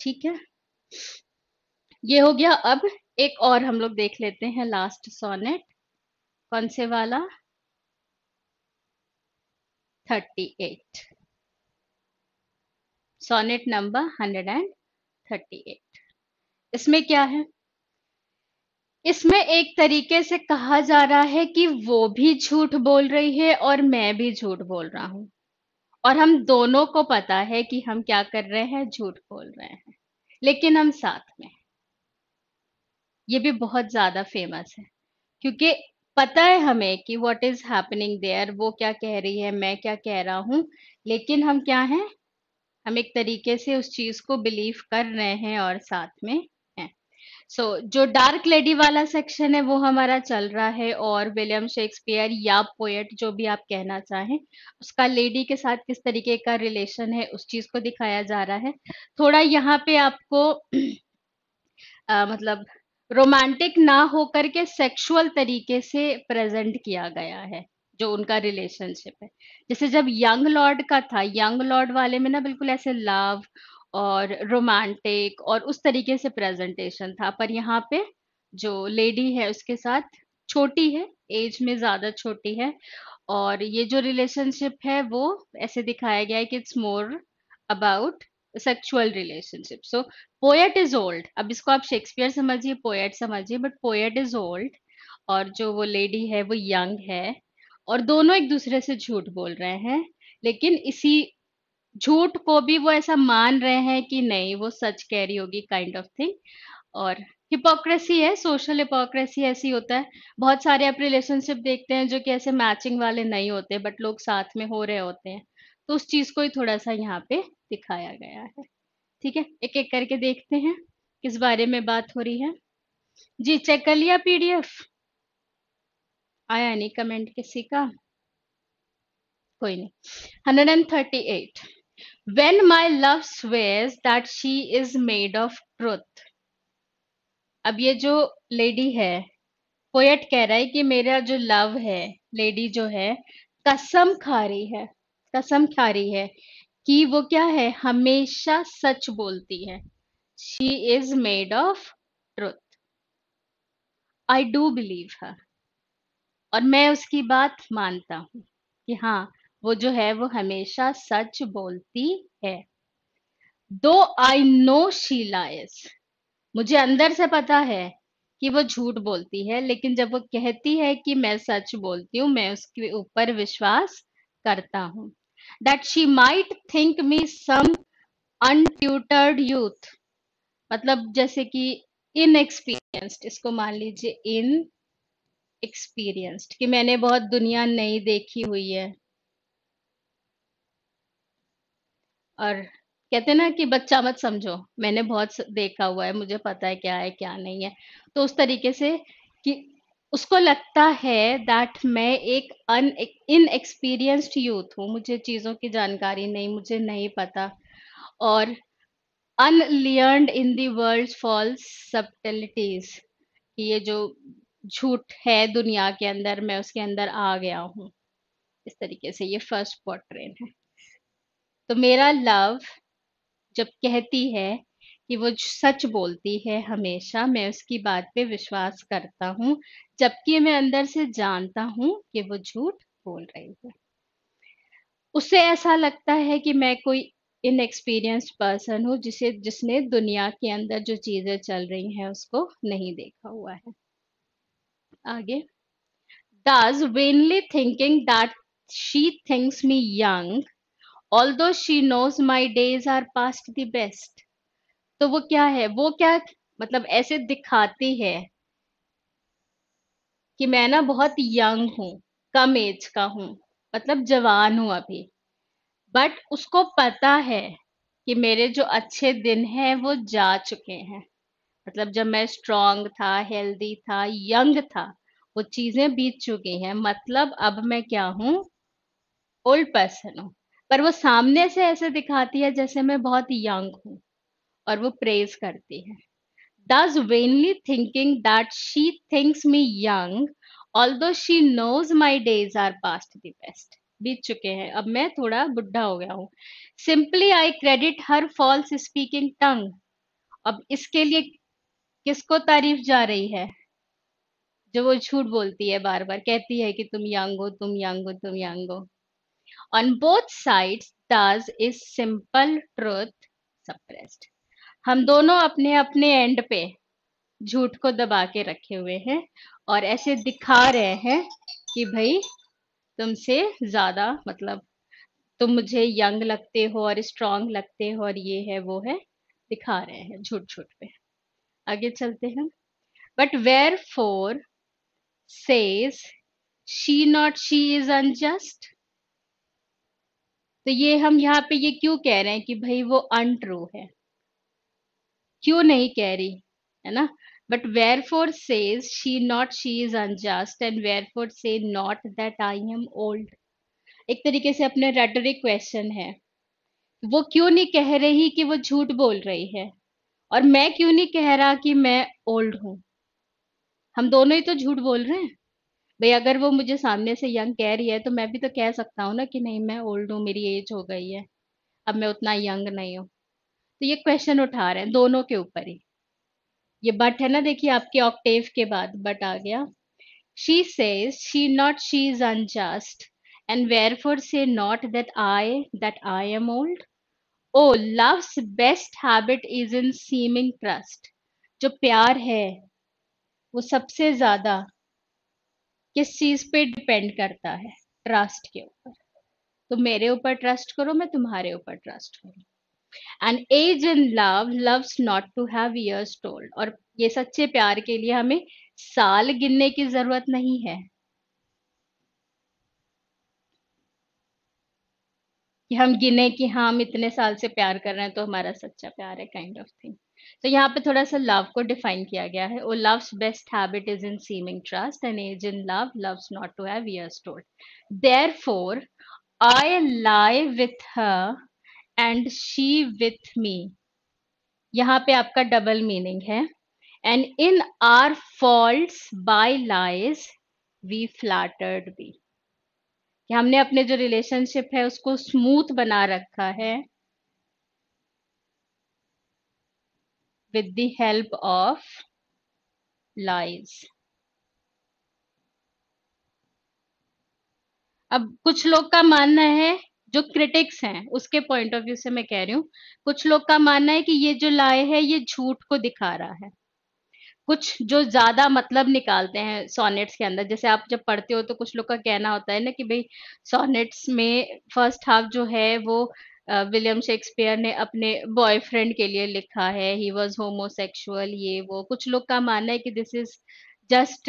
ठीक है ये हो गया अब एक और हम लोग देख लेते हैं लास्ट सोनेट कौन से वाला thirty eight sonnet number hundred and 38 इसमें क्या है इसमें एक तरीके से कहा जा रहा है कि वो भी झूठ बोल रही है और मैं भी झूठ बोल रहा हूं और हम दोनों को पता है कि हम क्या कर रहे हैं झूठ बोल रहे हैं लेकिन हम साथ में ये भी बहुत ज्यादा फेमस है क्योंकि पता है हमें कि व्हाट इज हैपनिंग देयर वो क्या कह रही है मैं क्या कह रहा हूं लेकिन हम क्या हैं हम एक तरीके से उस चीज को बिलीव कर रहे हैं और साथ में हैं सो so, जो डार्क लेडी वाला सेक्शन है वो हमारा चल रहा है और विलियम शेक्सपियर या पोएट जो भी आप कहना चाहें उसका लेडी के साथ किस तरीके का रिलेशन है उस चीज को दिखाया जा रहा है थोड़ा यहाँ पे आपको आ, मतलब रोमांटिक ना होकर के सेक्सुअल तरीके से प्रेजेंट किया गया है जो उनका रिलेशनशिप है जैसे जब यंग लॉर्ड का था यंग लॉर्ड वाले में ना बिल्कुल ऐसे लव और रोमांटिक और उस तरीके से प्रेजेंटेशन था पर यहाँ पे जो लेडी है उसके साथ छोटी है एज में ज्यादा छोटी है और ये जो रिलेशनशिप है वो ऐसे दिखाया गया है कि it's more about sexual relationship so poet is old अब इसको आप शेक्सपियर समझिए पोएट समझिए बट पोएट इज ओल्ड और जो वो लेडी है वो यंग है और दोनों एक दूसरे से झूठ बोल रहे हैं लेकिन इसी झूठ को भी वो ऐसा मान रहे हैं कि नहीं वो सच कह रही होगी काइंड ऑफ थिंग और हिपोक्रेसी है सोशल हिपोक्रेसी ऐसी होता है बहुत सारे आप रिलेशनशिप देखते हैं जो कि ऐसे मैचिंग वाले नहीं होते बट लोग साथ में हो रहे होते हैं तो उस चीज को ही थोड़ा सा यहाँ पे दिखाया गया है ठीक है एक एक करके देखते हैं किस बारे में बात हो रही है जी चेक कर लिया पीडीएफ आया नहीं कमेंट किसी का कोई नहीं hundred and thirty eight when my love स्वेज that she is made of truth अब ये जो लेडी है पोएट कह रहा है कि मेरा जो लव है लेडी जो है कसम खा रही है कसम खा रही है कि वो क्या है हमेशा सच बोलती है she is made of truth I do believe her और मैं उसकी बात मानता हूँ कि हाँ वो जो है वो हमेशा सच बोलती है दो आई नो शीलाइस मुझे अंदर से पता है कि वो झूठ बोलती है लेकिन जब वो कहती है कि मैं सच बोलती हूँ मैं उसके ऊपर विश्वास करता हूँ that she might think me some untutored youth मतलब जैसे कि इनएक्सपीरियंस्ड इसको मान लीजिए इन एक्सपीरियंस्ड कि मैंने बहुत दुनिया नई देखी हुई है और कहते ना कि बच्चा मत समझो मैंने बहुत देखा हुआ है मुझे पता है क्या है क्या नहीं है तो उस तरीके से कि उसको लगता है दैट मैं एक अन इनएक्सपीरियंस्ड यूथ हूँ मुझे चीज़ों की जानकारी नहीं मुझे नहीं पता और अनलियर्ड इन दी वर्ल्ड फॉल्स सब्टलिटीज ये जो झूठ है दुनिया के अंदर मैं उसके अंदर आ गया हूँ इस तरीके से ये फर्स्ट पोर्ट्रेन है तो मेरा लव जब कहती है कि वो सच बोलती है हमेशा मैं उसकी बात पे विश्वास करता हूँ जबकि मैं अंदर से जानता हूँ कि वो झूठ बोल रही है उसे ऐसा लगता है कि मैं कोई इनएक्सपीरियंस पर्सन हूँ जिसे जिसने दुनिया के अंदर जो चीजें चल रही हैं उसको नहीं देखा हुआ है आगे thus vainly thinking that she thinks me young although she knows my days are past the best तो वो क्या है वो क्या मतलब ऐसे दिखाती है कि मैं ना बहुत यंग हूं कम एज का हूं मतलब जवान हूं अभी बट उसको पता है कि मेरे जो अच्छे दिन हैं वो जा चुके हैं मतलब जब मैं स्ट्रांग था हेल्दी था यंग था वो चीजें बीत चुकी हैं मतलब अब मैं क्या हूं ओल्ड पर्सन हूं पर वो सामने से ऐसे दिखाती है जैसे मैं बहुत यंग हूँ और वो प्रेज करती है thus vainly thinking that she thinks me young although she knows my days are past the best बीत चुके हैं अब मैं थोड़ा बुढ़ा हो गया हूँ simply I credit her false speaking tongue अब इसके लिए किसको तारीफ जा रही है जो वो झूठ बोलती है बार बार कहती है कि तुम यंग हो तुम यंग हो तुम यंग हो on both side thus is simple truth suppressed हम दोनों अपने अपने एंड पे झूठ को दबा के रखे हुए हैं और ऐसे दिखा रहे हैं कि भाई तुमसे ज्यादा मतलब तुम मुझे यंग लगते हो और स्ट्रांग लगते हो और ये है वो है दिखा रहे हैं झूठ झूठ पे आगे चलते हैं but wherefore says she not she is unjust तो ये हम यहाँ पे ये क्यों कह रहे हैं कि भाई वो अनट्रू है क्यों नहीं कह रही है ना but wherefore says she not she is unjust and wherefore say not that I am old एक तरीके से अपने रेटरिक क्वेश्चन है वो क्यों नहीं कह रही कि वो झूठ बोल रही है और मैं क्यों नहीं कह रहा कि मैं ओल्ड हूं हम दोनों ही तो झूठ बोल रहे हैं भाई अगर वो मुझे सामने से यंग कह रही है तो मैं भी तो कह सकता हूँ ना कि नहीं मैं ओल्ड हूँ मेरी एज हो गई है अब मैं उतना यंग नहीं हूँ तो ये क्वेश्चन उठा रहे हैं दोनों के ऊपर ही ये बट है ना देखिए आपके ऑक्टेव के बाद बट आ गया she says she not she is unjust and wherefore say not that I that I am old O love's best habit is in seeming trust जो प्यार है वो सबसे ज्यादा किस चीज पे डिपेंड करता है ट्रस्ट के ऊपर तुम तो मेरे ऊपर ट्रस्ट करो मैं तुम्हारे ऊपर ट्रस्ट करूँ and age in love loves not to have years told और ये सच्चे प्यार के लिए हमें साल गिनने की जरूरत नहीं है कि हम गिने कि हाँ हम इतने साल से प्यार कर रहे हैं तो हमारा सच्चा प्यार है काइंड ऑफ थिंग तो यहाँ पे थोड़ा सा लव को डिफाइन किया गया है O love's best habit is in seeming trust and age in love loves not to have years told therefore I lie with her and she with me यहाँ पे आपका डबल मीनिंग है and in our fault by lies we flattered be कि हमने अपने जो रिलेशनशिप है उसको स्मूथ बना रखा है with the help of lies अब कुछ लोग का मानना है जो क्रिटिक्स हैं उसके पॉइंट ऑफ व्यू से मैं कह रही हूँ कुछ लोग का मानना है कि ये जो लाए है ये झूठ को दिखा रहा है कुछ जो ज़्यादा मतलब निकालते हैं सोनेट्स के अंदर, जैसे आप जब पढ़ते हो तो कुछ लोग का कहना होता है ना कि भाई सोनेट्स में फर्स्ट हाफ जो है वो विलियम शेक्सपियर ने अपने बॉयफ्रेंड के लिए लिखा है, ही वॉज होमोसेक्सुअल ये वो, कुछ लोग का मानना है कि this is just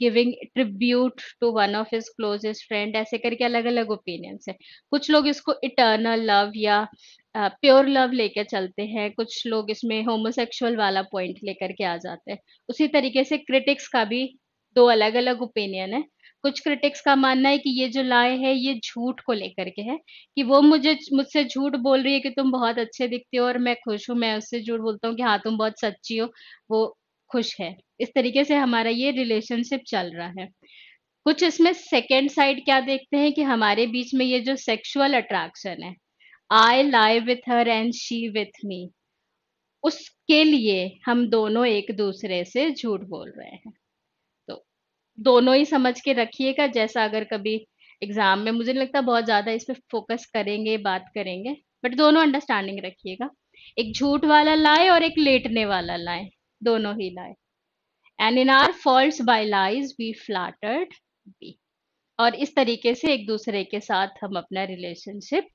giving tribute to one of his closest friend ऐसे करके अलग अलग ओपिनियंस है कुछ लोग इसको इटर्नल लव या प्योर uh, लव लेके चलते हैं कुछ लोग इसमें होमोसेक्सुअल वाला पॉइंट लेकर के आ जाते हैं उसी तरीके से क्रिटिक्स का भी दो अलग अलग ओपिनियन है कुछ क्रिटिक्स का मानना है कि ये जो लाए है ये झूठ को लेकर के है कि वो मुझे मुझसे झूठ बोल रही है कि तुम बहुत अच्छे दिखते हो और मैं खुश हूँ मैं उससे झूठ बोलता हूँ कि हाँ तुम बहुत सच्ची हो वो खुश है इस तरीके से हमारा ये रिलेशनशिप चल रहा है कुछ इसमें सेकेंड साइड क्या देखते हैं कि हमारे बीच में ये जो सेक्सुअल अट्रैक्शन है I live with her and she with me उसके लिए हम दोनों एक दूसरे से झूठ बोल रहे हैं तो दोनों ही समझ के रखिएगा जैसा अगर कभी एग्जाम में मुझे नहीं लगता बहुत ज्यादा इस पर फोकस करेंगे बात करेंगे बट दोनों अंडरस्टैंडिंग रखिएगा एक झूठ वाला लाए और एक लेटने वाला लाए दोनों ही लाए and in our fault by lies we flattered be और इस तरीके से एक दूसरे के साथ हम अपना रिलेशनशिप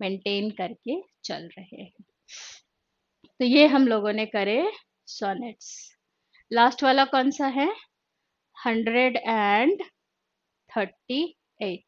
मेंटेन करके चल रहे हैं तो ये हम लोगों ने करे सोनेट्स लास्ट वाला कौन सा है hundred and thirty eight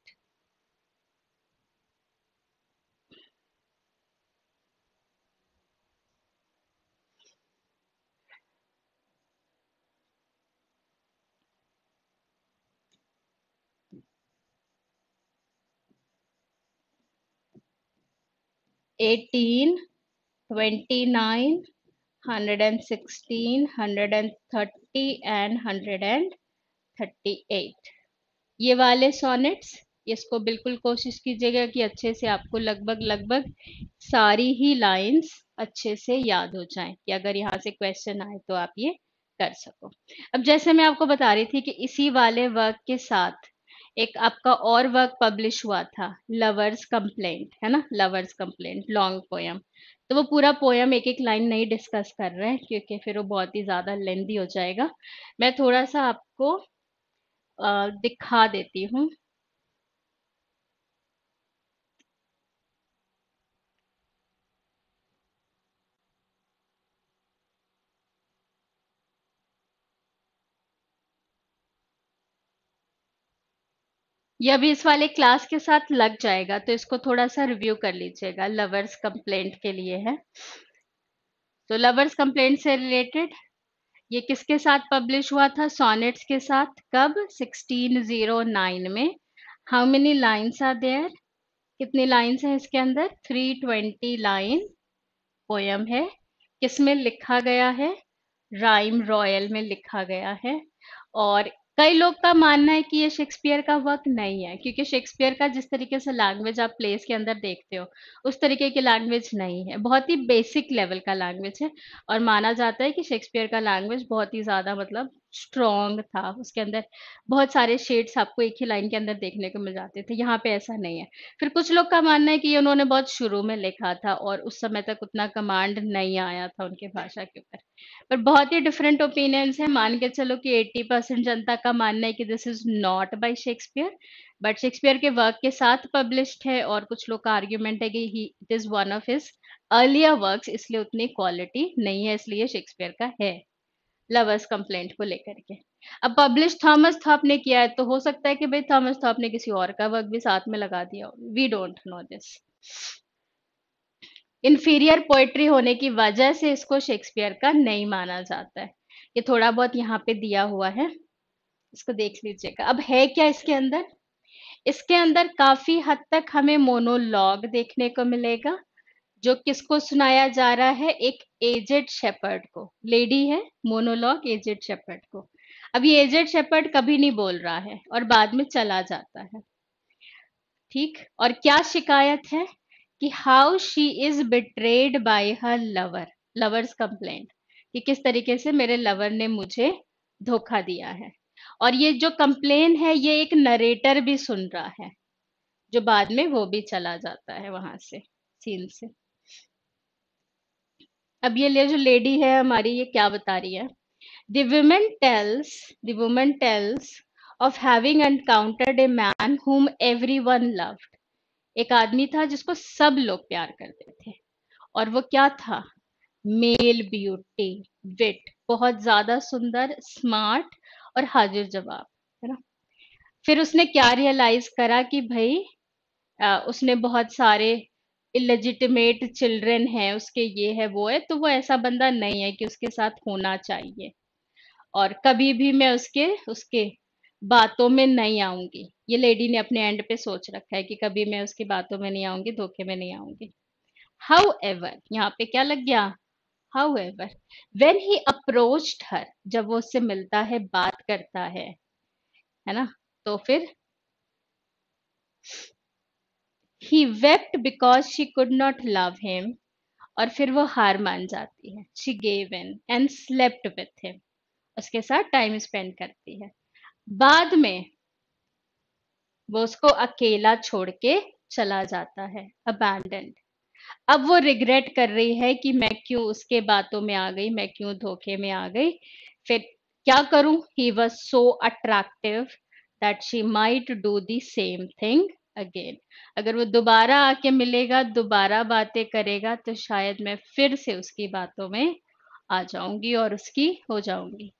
eighteen twenty nine hundred and sixteen hundred and thirty and hundred and thirty eight ये वाले सोनेट्स इसको बिल्कुल कोशिश कीजिएगा कि अच्छे से आपको लगभग लगभग सारी ही लाइंस अच्छे से याद हो जाएं कि अगर यहाँ से क्वेश्चन आए तो आप ये कर सको अब जैसे मैं आपको बता रही थी कि इसी वाले वर्क के साथ एक आपका और वर्क पब्लिश हुआ था लवर्स कंप्लेंट है ना लवर्स कंप्लेंट लॉन्ग पोयम तो वो पूरा पोयम एक एक लाइन नहीं डिस्कस कर रहे हैं क्योंकि फिर वो बहुत ही ज़्यादा लेंदी हो जाएगा मैं थोड़ा सा आपको दिखा देती हूँ ये अभी इस वाले क्लास के साथ लग जाएगा तो इसको थोड़ा सा रिव्यू कर लीजिएगा लवर्स कंप्लेंट के लिए है तो लवर्स कंप्लेंट से रिलेटेड ये किसके साथ पब्लिश हुआ था सोनेट्स के साथ कब 1609 में how many lines are there कितनी लाइन्स हैं इसके अंदर 320 लाइन पोयम है किसमें लिखा गया है राइम रॉयल में लिखा गया है और कई लोग का मानना है कि ये शेक्सपियर का वर्क नहीं है क्योंकि शेक्सपियर का जिस तरीके से लैंग्वेज आप प्लेस के अंदर देखते हो उस तरीके की लैंग्वेज नहीं है बहुत ही बेसिक लेवल का लैंग्वेज है और माना जाता है कि शेक्सपियर का लैंग्वेज बहुत ही ज़्यादा मतलब स्ट्रॉन्ग था उसके अंदर बहुत सारे शेड्स आपको एक ही लाइन के अंदर देखने को मिल जाते थे यहाँ पे ऐसा नहीं है फिर कुछ लोग का मानना है कि ये उन्होंने बहुत शुरू में लिखा था और उस समय तक उतना कमांड नहीं आया था उनके भाषा के ऊपर पर बहुत ही डिफरेंट ओपिनियंस है मान के चलो कि एट्टी परसेंट जनता का मानना है कि this is not by Shakespeare but Shakespeare के वर्क के साथ पब्लिश्ड है और कुछ लोग का आर्ग्यूमेंट है कि he it is one of his earlier work इसलिए उतनी क्वालिटी नहीं है इसलिए शेक्सपियर का है लवर्स कंप्लेंट को लेकर के अब पब्लिश थॉमस थॉप ने किया है तो हो सकता है कि भाई थॉमस थॉप ने किसी और का वर्क भी साथ में लगा दिया we don't know this inferior poetry होने की वजह से इसको शेक्सपियर का नहीं माना जाता है ये थोड़ा बहुत यहाँ पे दिया हुआ है इसको देख लीजिएगा अब है क्या इसके अंदर इसके अंदर काफी हद तक हमें मोनोलॉग देखने को मिलेगा जो किसको सुनाया जा रहा है एक एजेड शेपर्ड को लेडी है मोनोलॉग एजेड शेपर्ड को अब ये एजेड शेपर्ड कभी नहीं बोल रहा है और बाद में चला जाता है ठीक और क्या शिकायत है कि how she is betrayed by her lover lover's complaint कि किस तरीके से मेरे लवर ने मुझे धोखा दिया है और ये जो कंप्लेन है ये एक नरेटर भी सुन रहा है जो बाद में वो भी चला जाता है वहां से सीन से अब ये ले जो लेडी है हमारी ये क्या बता रही है the woman tells the woman tells of having encountered a man whom everyone loved एक आदमी था जिसको सब लोग प्यार करते थे और वो क्या था मेल ब्यूटी विट बहुत ज्यादा सुंदर स्मार्ट और हाजिर जवाब है ना फिर उसने क्या रियलाइज करा कि भाई आ, उसने बहुत सारे इलेजिटिमेट चिल्ड्रेन है उसके ये है वो है तो वो ऐसा बंदा नहीं है कि उसके साथ होना चाहिए और कभी भी मैं उसके उसके बातों में नहीं आऊंगी ये लेडी ने अपने एंड पे सोच रखा है कि कभी मैं उसकी बातों में नहीं आऊंगी धोखे में नहीं आऊंगी हाउ एवर यहाँ पे क्या लग गया however when he approach her जब वो उससे मिलता है बात करता है है ना तो फिर he wept because she could not love him और फिर वो हार मान जाती है she gave in and slept with him उसके साथ टाइम स्पेंड करती है बाद में वो उसको अकेला छोड़ के चला जाता है अबैंडेंड अब वो रिग्रेट कर रही है कि मैं क्यों उसके बातों में आ गई मैं क्यों धोखे में आ गई फिर क्या करूं he was so attractive that she might do the same thing again अगर वो दोबारा आके मिलेगा दोबारा बातें करेगा तो शायद मैं फिर से उसकी बातों में आ जाऊंगी और उसकी हो जाऊंगी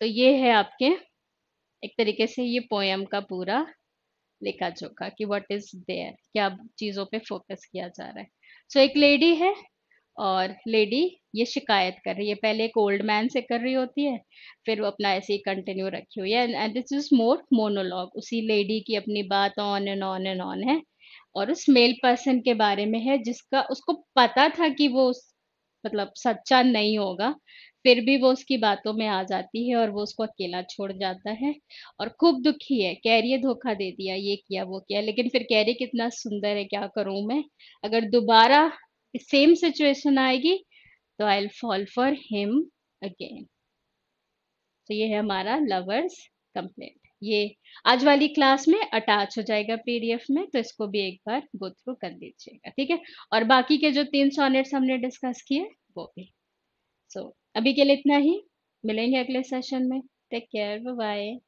तो ये है आपके एक तरीके से ये पोएम का पूरा लिखा जोखा कि व्हाट इज देयर क्या चीज़ों पे फोकस किया जा रहा है सो so, एक लेडी है और लेडी ये शिकायत कर रही है पहले एक ओल्ड मैन से कर रही होती है फिर वो अपना ऐसे ही कंटिन्यू रखी हुई है and this is more monologue उसी लेडी की अपनी बात on and on and on है और उस मेल पर्सन के बारे में है जिसका उसको पता था कि वो उस मतलब सच्चा नहीं होगा फिर भी वो उसकी बातों में आ जाती है और वो उसको अकेला छोड़ जाता है और खूब दुखी है कह रही है धोखा दे दिया ये किया वो किया लेकिन फिर कह रही कितना सुंदर है क्या करूं मैं अगर दोबारा सेम सिचुएशन आएगी तो I fall for him again तो ये है हमारा लवर्स कंप्लेंट ये आज वाली क्लास में अटैच हो जाएगा पीडीएफ में तो इसको भी एक बार गो थ्रू कर लीजिएगा ठीक है और बाकी के जो तीन सॉनेट्स हमने डिस्कस किए वो भी सो so, अभी के लिए इतना ही मिलेंगे अगले सेशन में टेक केयर बाय